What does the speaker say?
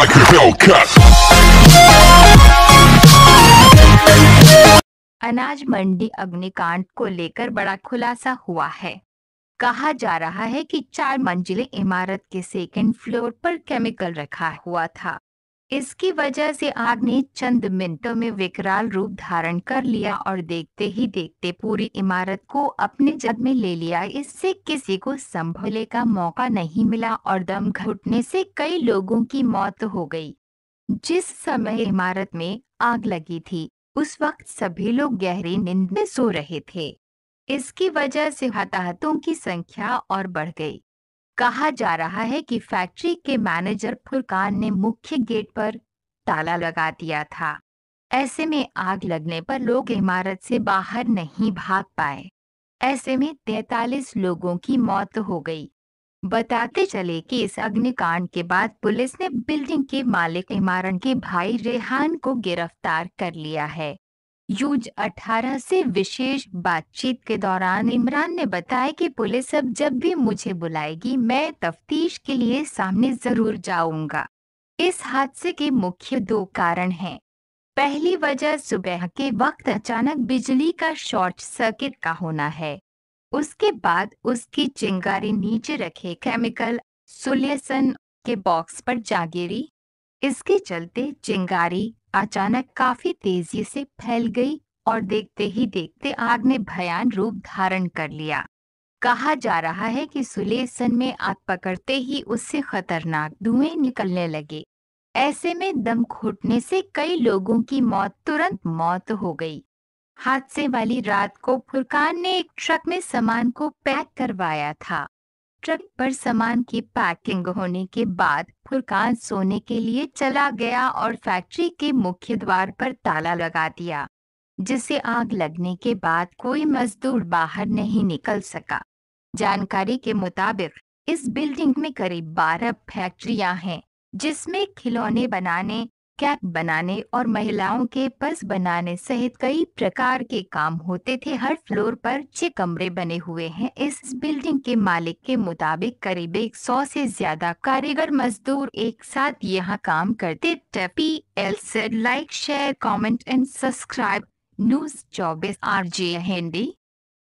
like a Hellcat. अनाज मंडी अग्निकांड को लेकर बड़ा खुलासा हुआ है कहा जा रहा है कि चार मंजिले इमारत के सेकेंड फ्लोर पर केमिकल रखा हुआ था इसकी वजह से आग ने चंद मिनटों में विकराल रूप धारण कर लिया और देखते ही देखते पूरी इमारत को अपने जद में ले लिया इससे किसी को संभलने का मौका नहीं मिला और दम घुटने से कई लोगों की मौत हो गई जिस समय इमारत में आग लगी थी उस वक्त सभी लोग गहरी नींद में सो रहे थे इसकी वजह से हताहतों की संख्या और बढ़ गई कहा जा रहा है कि फैक्ट्री के मैनेजर फुरकान ने मुख्य गेट पर ताला लगा दिया था ऐसे में आग लगने पर लोग इमारत से बाहर नहीं भाग पाए ऐसे में तैतालीस लोगों की मौत हो गई बताते चले कि इस अग्निकांड के बाद पुलिस ने बिल्डिंग के मालिक इमारत के भाई रेहान को गिरफ्तार कर लिया है यूज 18 से विशेष बातचीत के दौरान इमरान ने बताया कि पुलिस अब जब भी मुझे बुलाएगी मैं तफ्तीश के लिए सामने जरूर जाऊंगा इस हादसे के मुख्य दो कारण हैं पहली वजह सुबह के वक्त अचानक बिजली का शॉर्ट सर्किट का होना है उसके बाद उसकी चिंगारी नीचे रखे केमिकल सोल्यूशन के बॉक्स पर जा गिरी इसके चलते चिंगारी अचानक काफी तेजी से फैल गई और देखते ही देखते आग ने भयान रूप धारण कर लिया कहा जा रहा है कि सुलेसन में आग पकड़ते ही उससे खतरनाक धुएं निकलने लगे ऐसे में दम घुटने से कई लोगों की मौत तुरंत मौत हो गई हादसे वाली रात को फुरकान ने एक ट्रक में सामान को पैक करवाया था ट्रक पर सामान की पैकिंग होने के बाद फुरकान सोने के लिए चला गया और फैक्ट्री के मुख्य द्वार पर ताला लगा दिया जिसे आग लगने के बाद कोई मजदूर बाहर नहीं निकल सका जानकारी के मुताबिक इस बिल्डिंग में करीब बारह फैक्ट्रियां हैं जिसमें खिलौने बनाने कैप बनाने और महिलाओं के पर्स बनाने सहित कई प्रकार के काम होते थे हर फ्लोर पर छह कमरे बने हुए हैं इस बिल्डिंग के मालिक के मुताबिक करीब एक सौ से ज्यादा कारीगर मजदूर एक साथ यहाँ काम करते टपी एल like share comment and subscribe news चौबीस आर जे हिंदी